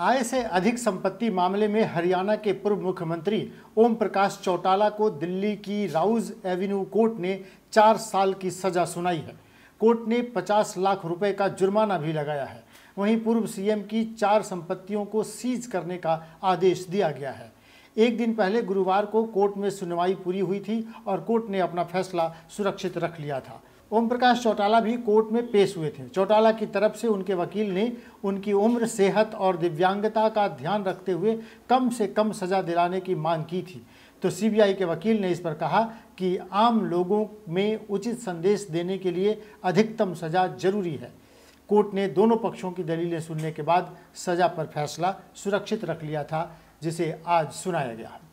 आय से अधिक संपत्ति मामले में हरियाणा के पूर्व मुख्यमंत्री ओम प्रकाश चौटाला को दिल्ली की राउज एवेन्यू कोर्ट ने चार साल की सजा सुनाई है कोर्ट ने 50 लाख रुपए का जुर्माना भी लगाया है वहीं पूर्व सीएम की चार संपत्तियों को सीज करने का आदेश दिया गया है एक दिन पहले गुरुवार को कोर्ट में सुनवाई पूरी हुई थी और कोर्ट ने अपना फैसला सुरक्षित रख लिया था ओम प्रकाश चौटाला भी कोर्ट में पेश हुए थे चौटाला की तरफ से उनके वकील ने उनकी उम्र सेहत और दिव्यांगता का ध्यान रखते हुए कम से कम सज़ा दिलाने की मांग की थी तो सीबीआई के वकील ने इस पर कहा कि आम लोगों में उचित संदेश देने के लिए अधिकतम सज़ा जरूरी है कोर्ट ने दोनों पक्षों की दलीलें सुनने के बाद सज़ा पर फैसला सुरक्षित रख लिया था जिसे आज सुनाया गया